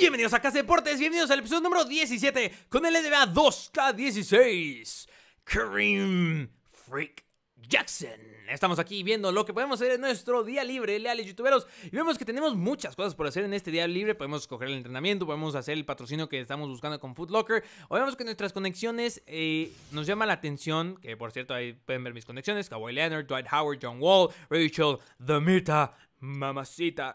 Bienvenidos a Casa Deportes, bienvenidos al episodio número 17 con el NBA 2K16. Kareem Freak Jackson. Estamos aquí viendo lo que podemos hacer en nuestro día libre, leales youtuberos. Y vemos que tenemos muchas cosas por hacer en este día libre. Podemos escoger el entrenamiento, podemos hacer el patrocinio que estamos buscando con Foot Locker. O vemos que nuestras conexiones eh, nos llama la atención. Que por cierto, ahí pueden ver mis conexiones: Cowboy Leonard, Dwight Howard, John Wall, Rachel, The Mita, Mamacita.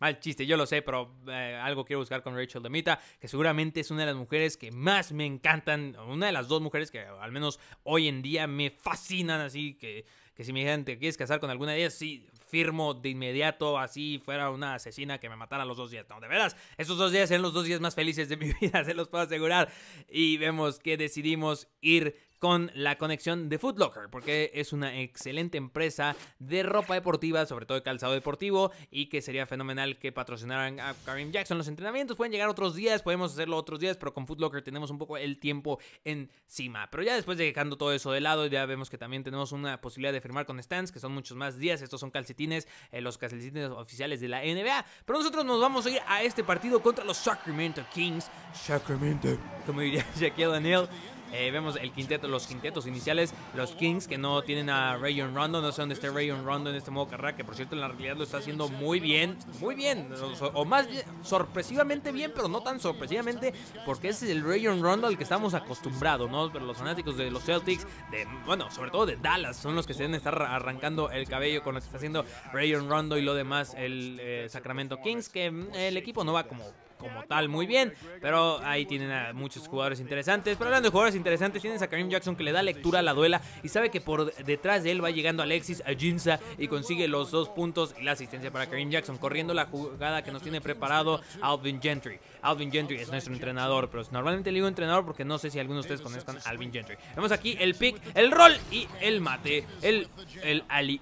Mal chiste, yo lo sé, pero eh, algo quiero buscar con Rachel Demita, que seguramente es una de las mujeres que más me encantan, una de las dos mujeres que al menos hoy en día me fascinan, así que, que si me dijeran, ¿te quieres casar con alguna de ellas? Sí, firmo de inmediato, así fuera una asesina que me matara los dos días. No, de veras, esos dos días eran los dos días más felices de mi vida, se los puedo asegurar. Y vemos que decidimos ir con la conexión de Footlocker, porque es una excelente empresa de ropa deportiva, sobre todo de calzado deportivo, y que sería fenomenal que patrocinaran a Karim Jackson los entrenamientos. Pueden llegar otros días, podemos hacerlo otros días, pero con Footlocker tenemos un poco el tiempo encima. Pero ya después de dejando todo eso de lado, ya vemos que también tenemos una posibilidad de firmar con Stans que son muchos más días. Estos son calcetines, eh, los calcetines oficiales de la NBA. Pero nosotros nos vamos a ir a este partido contra los Sacramento Kings. Sacramento, como diría Shaquille Daniel. Eh, vemos el quinteto, los quintetos iniciales, los Kings que no tienen a Rayon Rondo, no sé dónde está Rayon Rondo en este modo carrera, que por cierto en la realidad lo está haciendo muy bien, muy bien, o, más sorpresivamente bien, pero no tan sorpresivamente, porque ese es el Rayon Rondo al que estamos acostumbrados, ¿no? Pero los fanáticos de los Celtics, de, bueno, sobre todo de Dallas, son los que se deben estar arrancando el cabello con lo que está haciendo Rayon Rondo y lo demás, el eh, Sacramento Kings, que mm, el equipo no va como como tal muy bien, pero ahí tienen a muchos jugadores interesantes. Pero hablando de jugadores interesantes, tienes a Karim Jackson que le da lectura a la duela y sabe que por detrás de él va llegando Alexis Ajinza y consigue los dos puntos y la asistencia para Karim Jackson, corriendo la jugada que nos tiene preparado Alvin Gentry. Alvin Gentry es nuestro entrenador, pero normalmente le digo entrenador porque no sé si algunos de ustedes conozcan a Alvin Gentry. Vemos aquí el pick, el rol y el mate, el, el ali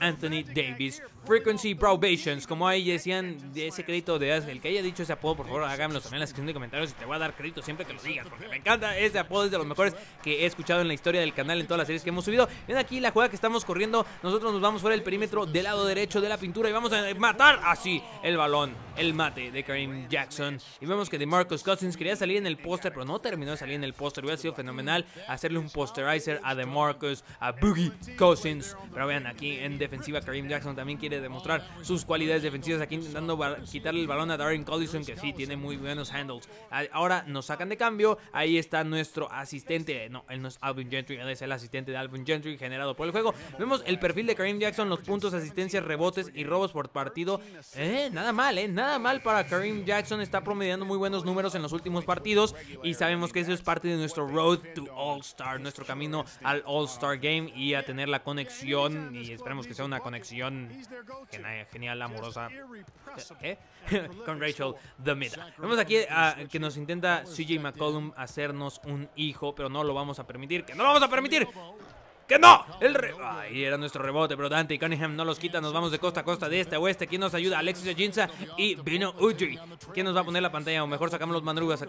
Anthony Davis, Frequency Probations, como ahí decían de ese crédito de el que haya dicho ese apodo, por favor háganlo también en la sección de comentarios y te voy a dar crédito siempre que lo sigas porque me encanta, ese apodo es de los mejores que he escuchado en la historia del canal, en todas las series que hemos subido. Ven aquí la jugada que estamos corriendo, nosotros nos vamos fuera del perímetro del lado derecho de la pintura y vamos a matar así el balón el mate de Karim Jackson. Y vemos que DeMarcus Cousins quería salir en el póster, pero no terminó de salir en el póster. Hubiera sido fenomenal hacerle un posterizer a DeMarcus, a Boogie Cousins. Pero vean, aquí en defensiva Karim Jackson también quiere demostrar sus cualidades defensivas. Aquí intentando quitarle el balón a Darren Collison, que sí, tiene muy buenos handles. Ahora nos sacan de cambio. Ahí está nuestro asistente. No, él no es Alvin Gentry, él es el asistente de Alvin Gentry generado por el juego. Vemos el perfil de Karim Jackson, los puntos, asistencias, rebotes y robos por partido. Eh, nada mal, eh, nada mal para Kareem Jackson, está promediando muy buenos números en los últimos partidos y sabemos que eso es parte de nuestro road to All-Star, nuestro camino al All-Star Game y a tener la conexión y esperemos que sea una conexión genial, amorosa ¿eh? con Rachel Middle. Vemos aquí a que nos intenta CJ McCollum hacernos un hijo, pero no lo vamos a permitir, que no lo vamos a permitir no! El era nuestro rebote, pero Dante y Cunningham no los quitan. Nos vamos de costa a costa, de este a oeste. ¿Quién nos ayuda? Alexis Ajinza y Vino Uji. ¿Quién nos va a poner la pantalla? O mejor sacamos los manubrios,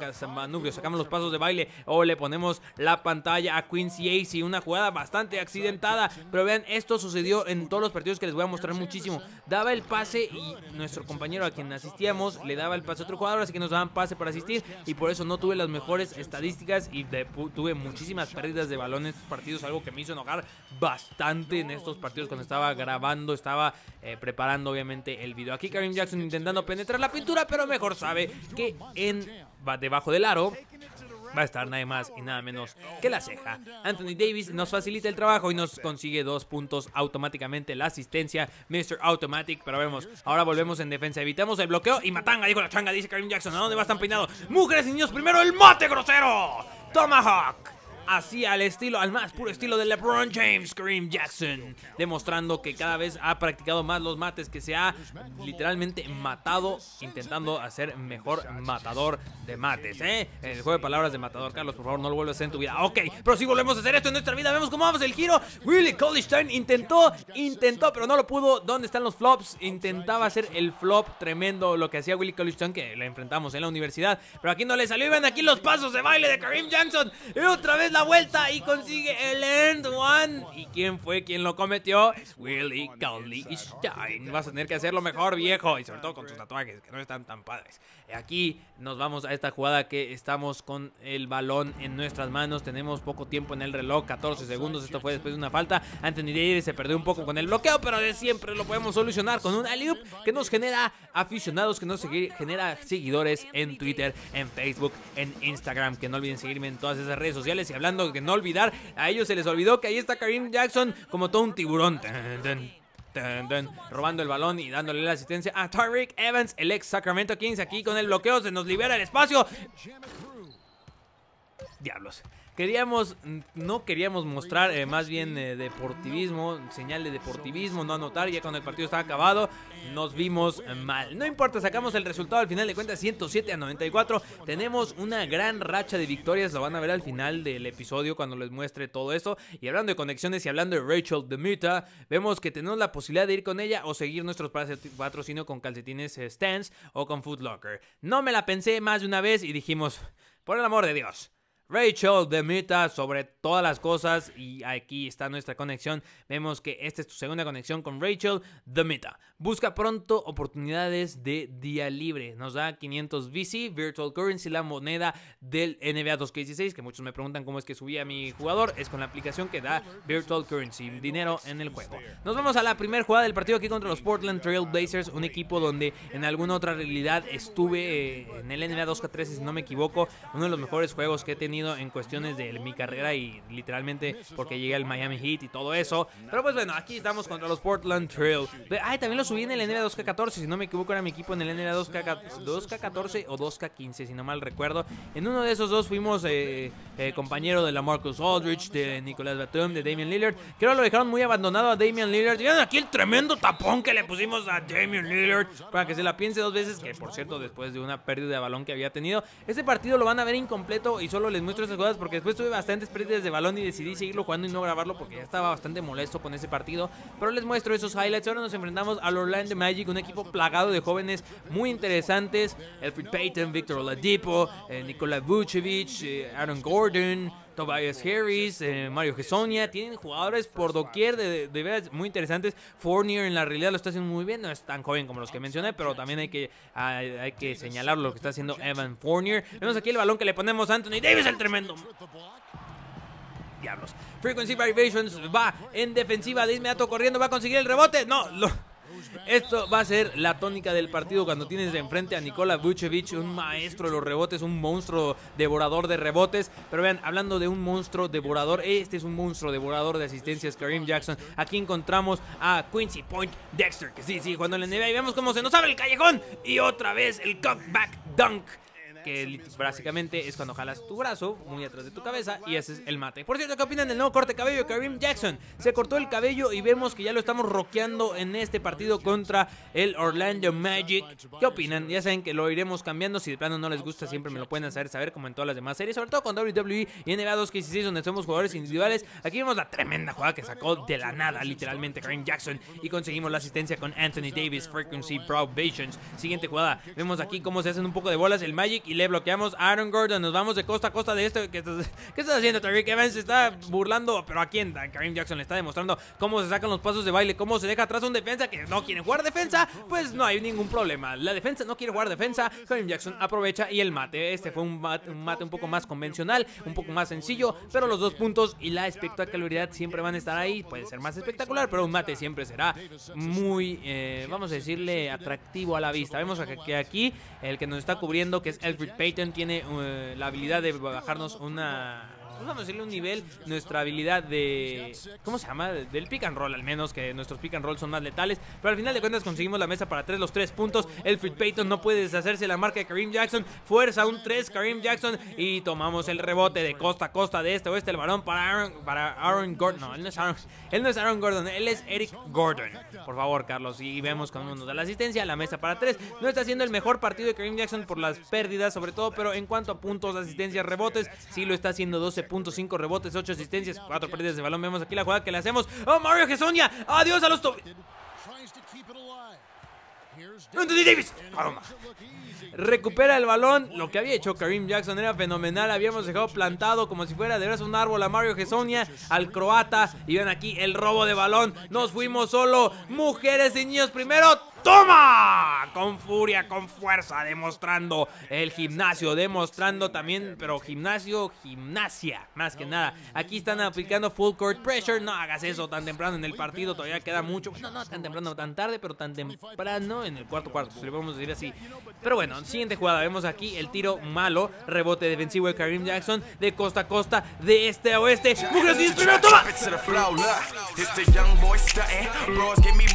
sacamos los pasos de baile. O le ponemos la pantalla a Quincy Acey. Una jugada bastante accidentada. Pero vean, esto sucedió en todos los partidos que les voy a mostrar muchísimo. Daba el pase y nuestro compañero a quien asistíamos le daba el pase a otro jugador. Así que nos daban pase para asistir. Y por eso no tuve las mejores estadísticas y tuve muchísimas pérdidas de balones partidos. Algo que me hizo enojar bastante en estos partidos cuando estaba grabando, estaba eh, preparando obviamente el video. Aquí Karim Jackson intentando penetrar la pintura, pero mejor sabe que en va debajo del aro va a estar nada más y nada menos que la ceja. Anthony Davis nos facilita el trabajo y nos consigue dos puntos automáticamente. La asistencia, Mr. Automatic. Pero vemos, ahora volvemos en defensa. Evitamos el bloqueo y Matanga, dijo la changa, dice Karim Jackson. ¿A dónde vas tan peinado? Mujeres y niños, primero el mate grosero. Tomahawk así al estilo, al más puro estilo de LeBron James, Kareem Jackson, demostrando que cada vez ha practicado más los mates, que se ha literalmente matado intentando hacer mejor matador de mates, ¿eh? El juego de palabras de matador, Carlos, por favor, no lo vuelvas a hacer en tu vida. Ok, pero si volvemos a hacer esto en nuestra vida, vemos cómo vamos el giro. Willie Colliston intentó, intentó, pero no lo pudo. ¿Dónde están los flops? Intentaba hacer el flop tremendo, lo que hacía Willie Colliston que la enfrentamos en la universidad, pero aquí no le salió. Y ven aquí los pasos de baile de Kareem Jackson. Y otra vez la vuelta y consigue el end one. ¿Y quién fue quien lo cometió? Willy Cowley Stein. Vas a tener que hacerlo mejor, viejo. Y sobre todo con sus tatuajes, que no están tan padres. Aquí nos vamos a esta jugada que estamos con el balón en nuestras manos. Tenemos poco tiempo en el reloj, 14 segundos. Esto fue después de una falta. Anthony Davis se perdió un poco con el bloqueo, pero de siempre lo podemos solucionar con un alley que nos genera aficionados, que nos genera seguidores en Twitter, en Facebook, en Instagram. Que no olviden seguirme en todas esas redes sociales y hablando de no olvidar, a ellos se les olvidó que ahí está Karim Jackson como todo un tiburón. robando el balón y dándole la asistencia a Tyreek Evans, el ex Sacramento Kings. Aquí con el bloqueo se nos libera el espacio. Diablos. Queríamos, no queríamos mostrar eh, más bien eh, deportivismo, señal de deportivismo, no anotar, ya cuando el partido estaba acabado nos vimos mal. No importa, sacamos el resultado al final de cuentas 107 a 94. Tenemos una gran racha de victorias, lo van a ver al final del episodio cuando les muestre todo esto. Y hablando de conexiones y hablando de Rachel Demuta, vemos que tenemos la posibilidad de ir con ella o seguir nuestros patrocinio con calcetines eh, Stance o con Foot Locker. No me la pensé más de una vez y dijimos, por el amor de Dios. Rachel Demita sobre todas las cosas y aquí está nuestra conexión. Vemos que esta es tu segunda conexión con Rachel Demita. Busca pronto oportunidades de día libre. Nos da 500 VC, Virtual Currency, la moneda del NBA 2K16, que muchos me preguntan cómo es que subí a mi jugador. Es con la aplicación que da Virtual Currency, dinero en el juego. Nos vamos a la primera jugada del partido aquí contra los Portland Trail Blazers, un equipo donde en alguna otra realidad estuve eh, en el NBA 2K13, si no me equivoco, uno de los mejores juegos que he tenido en cuestiones de mi carrera y literalmente porque llegué al Miami Heat y todo eso. Pero pues bueno, aquí estamos contra los Portland Trail. Ay, también lo subí en el NBA 2K14, si no me equivoco era mi equipo en el NBA 2K, 14 o 2K15, si no mal recuerdo. En uno de esos dos fuimos eh, eh, compañero de la Marcus Aldrich, de Nicolás Batum, de Damian Lillard. Creo que lo dejaron muy abandonado a Damian Lillard. y aquí el tremendo tapón que le pusimos a Damian Lillard para que se la piense dos veces, que por cierto después de una pérdida de balón que había tenido, este partido lo van a ver incompleto y solo les muestro otras cosas porque después tuve bastantes pérdidas de balón y decidí seguirlo jugando y no grabarlo porque ya estaba bastante molesto con ese partido. Pero les muestro esos highlights. Ahora nos enfrentamos al Orlando Magic, un equipo plagado de jóvenes muy interesantes. Elfrid Payton, Victor Oladipo, Nicolás eh, Nikola Vucevic, eh, Aaron Gordon, Tobias Harris, eh, Mario Gesonia, tienen jugadores por doquier de, de, muy interesantes. Fournier en la realidad lo está haciendo muy bien, no es tan joven como los que mencioné, pero también hay que, hay, que señalar lo que está haciendo Evan Fournier. Vemos aquí el balón que le ponemos a Anthony Davis, el tremendo diablos. Frequency Variations va en defensiva de inmediato corriendo, va a conseguir el rebote. No, lo, esto va a ser la tónica del partido cuando tienes de enfrente a Nikola Vucevic, un maestro de los rebotes, un monstruo devorador de rebotes. Pero vean, hablando de un monstruo devorador, este es un monstruo devorador de asistencias, Kareem Jackson. Aquí encontramos a Quincy Point Dexter, que sí, sí, cuando le la NBA y vemos cómo se nos abre el callejón. Y otra vez el comeback dunk que básicamente es cuando jalas tu brazo muy atrás de tu cabeza y haces el mate. Por cierto, ¿qué opinan del nuevo corte de cabello? Kareem Jackson se cortó el cabello y vemos que ya lo estamos roqueando en este partido contra el Orlando Magic. ¿Qué opinan? Ya saben que lo iremos cambiando. Si de plano no les gusta, siempre me lo pueden hacer saber, como en todas las demás series, sobre todo con WWE y NBA 2K16, donde somos jugadores individuales. Aquí vemos la tremenda jugada que sacó de la nada, literalmente, Kareem Jackson y conseguimos la asistencia con Anthony Davis, Frequency Probations. Siguiente jugada, vemos aquí cómo se hacen un poco de bolas el Magic y le bloqueamos a Aaron Gordon. Nos vamos de costa a costa de esto. ¿Qué estás, haciendo, Terry Evans? está burlando, pero aquí quién? Karim Jackson le está demostrando cómo se sacan los pasos de baile, cómo se deja atrás un defensa que no quiere jugar defensa. Pues no hay ningún problema. La defensa no quiere jugar defensa. Karim Jackson aprovecha y el mate. Este fue un mate un, poco más convencional, un poco más sencillo, pero los dos puntos y la espectacularidad siempre van a estar ahí. Puede ser más espectacular, pero un mate siempre será muy, eh, vamos a decirle, atractivo a la vista. Vemos que aquí el que nos está cubriendo, que es el Peyton tiene eh, la habilidad de bajarnos una vamos a decirle un nivel, nuestra habilidad de... ¿Cómo se llama? Del pick and roll al menos, que nuestros pick and roll son más letales. Pero al final de cuentas conseguimos la mesa para tres los 3 puntos. el Fred Payton no puede deshacerse de la marca de Kareem Jackson. Fuerza un 3, Kareem Jackson. Y tomamos el rebote de costa a costa, de este oeste, el varón para Aaron, para Aaron Gordon. No, él no, es Aaron, Gordon, él es Eric Gordon. Por favor, Carlos. Y vemos cómo nos da la asistencia. La mesa para tres No está haciendo el mejor partido de Kareem Jackson por las pérdidas, sobre todo. Pero en cuanto a puntos, asistencias, rebotes, sí lo está haciendo 12 cinco rebotes, 8 asistencias, 4 pérdidas de balón. Vemos aquí la jugada que le hacemos. ¡Oh, Mario Gesonia! ¡Adiós a los tobillos! Anthony Davis. Recupera el balón. Lo que había hecho Karim Jackson era fenomenal. Habíamos dejado plantado como si fuera de veras un árbol a Mario Gesonia, al croata. Y ven aquí el robo de balón. Nos fuimos solo. Mujeres y niños primero. ¡Toma! Con furia, con fuerza, demostrando el gimnasio, demostrando también, pero gimnasio, gimnasia, más que nada. Aquí están aplicando full court pressure. No hagas eso tan temprano en el partido, todavía queda mucho. No, no tan temprano, tan tarde, pero tan temprano en el cuarto cuarto, si le podemos decir así. Pero bueno, siguiente jugada, vemos aquí el tiro malo, rebote defensivo de Karim Jackson de costa a costa, de este a oeste. ¡Toma!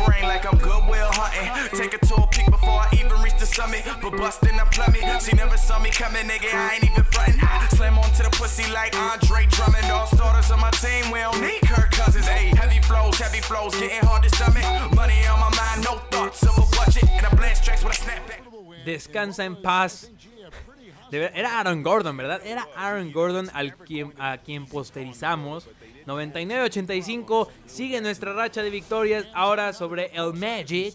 brain like I'm Goodwill hunting. Take a tall a peak before I even reach the summit. But bustin', I plummet. She never saw me coming, nigga. I ain't even frontin'. I slam onto the pussy like Andre Drummond. All starters on my team, we don't need Kirk Cousins. Ayy, heavy flows, heavy flows, getting hard to stomach. Money on my mind, no thoughts of a budget. And I blast tracks when I snap back. Descansa en paz, era Aaron Gordon, ¿verdad? Era Aaron Gordon al a quien posterizamos. 99-85, sigue nuestra racha de victorias ahora sobre el Magic.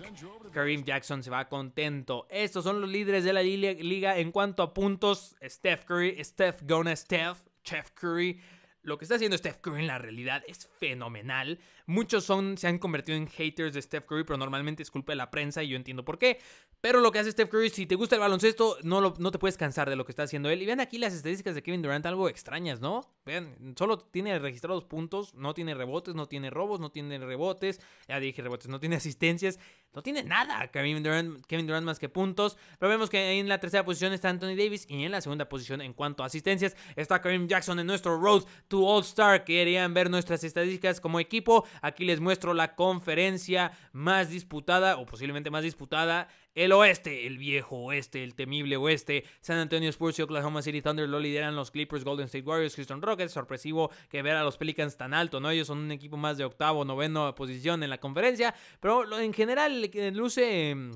Kareem Jackson se va contento. Estos son los líderes de la liga en cuanto a puntos. Steph Curry, Steph Gona Steph, Chef Curry, lo que está haciendo Steph Curry en la realidad es fenomenal. Muchos son, se han convertido en haters de Steph Curry, pero normalmente es culpa de la prensa y yo entiendo por qué. Pero lo que hace Steph Curry, si te gusta el baloncesto, no, no te puedes cansar de lo que está haciendo él. Y vean aquí las estadísticas de Kevin Durant, algo extrañas, ¿no? Vean, solo tiene registrados puntos, no tiene rebotes, no tiene robos, no tiene rebotes, ya dije rebotes, no tiene asistencias, no tiene nada Kevin Durant, más que puntos. Pero vemos que en la tercera posición está Anthony Davis y en la segunda posición en cuanto a asistencias está Kevin Jackson en nuestro Road to All Star. Querían ver nuestras estadísticas como equipo. Aquí les muestro la conferencia más disputada o posiblemente más disputada el oeste, el viejo oeste, el temible oeste. San Antonio Spurs y Oklahoma City Thunder lo lideran los Clippers, Golden State Warriors, Houston Rockets. Sorpresivo que ver a los Pelicans tan alto, ¿no? Ellos son un equipo más de octavo, noveno posición en la conferencia. Pero en general luce em,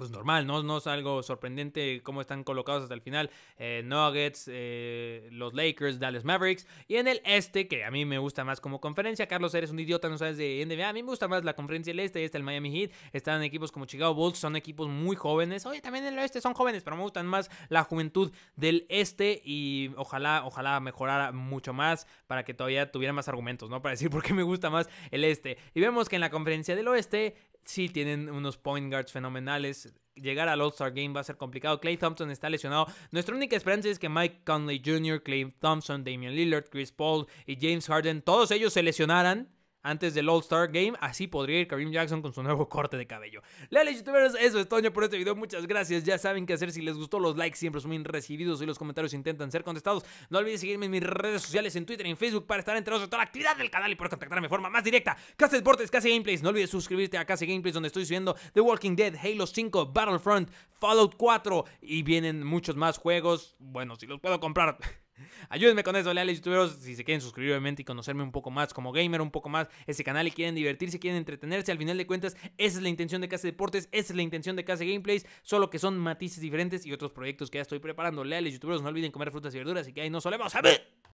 pues normal, ¿no? No es algo sorprendente cómo están colocados hasta el final. Eh, Nuggets, eh, los Lakers, Dallas Mavericks. Y en el este, que a mí me gusta más como conferencia. Carlos, eres un idiota, no sabes de NBA. A mí me gusta más la conferencia del este. Está el Miami Heat. Están equipos como Chicago Bulls. Son equipos muy jóvenes. Oye, también en el oeste son jóvenes, pero me gustan más la juventud del este. Y ojalá, ojalá mejorara mucho más para que todavía tuviera más argumentos, ¿no? Para decir por qué me gusta más el este. Y vemos que en la conferencia del oeste sí tienen unos point guards fenomenales. Llegar al All-Star Game va a ser complicado. Clay Thompson está lesionado. Nuestra única esperanza es que Mike Conley Jr., Clay Thompson, Damian Lillard, Chris Paul y James Harden, todos ellos se lesionaran antes del All-Star Game. Así podría ir Kareem Jackson con su nuevo corte de cabello. Leales youtubers, eso es Toño por este video. Muchas gracias. Ya saben qué hacer. Si les gustó, los likes siempre son bien recibidos y los comentarios intentan ser contestados. No olvides seguirme en mis redes sociales, en Twitter y en Facebook para estar enterados de toda la actividad del canal y poder contactarme de forma más directa. Casi Deportes, Casi Gameplays. No olvides suscribirte a Casi Gameplays donde estoy subiendo The Walking Dead, Halo 5, Battlefront, Fallout 4 y vienen muchos más juegos. Bueno, si los puedo comprar. Ayúdenme con eso, leales youtubers, si se quieren suscribir obviamente y conocerme un poco más como gamer, un poco más ese canal y quieren divertirse, quieren entretenerse, al final de cuentas, esa es la intención de Casa Deportes, esa es la intención de Casa Gameplays, solo que son matices diferentes y otros proyectos que ya estoy preparando. Leales youtubers, no olviden comer frutas y verduras y que ahí no solemos a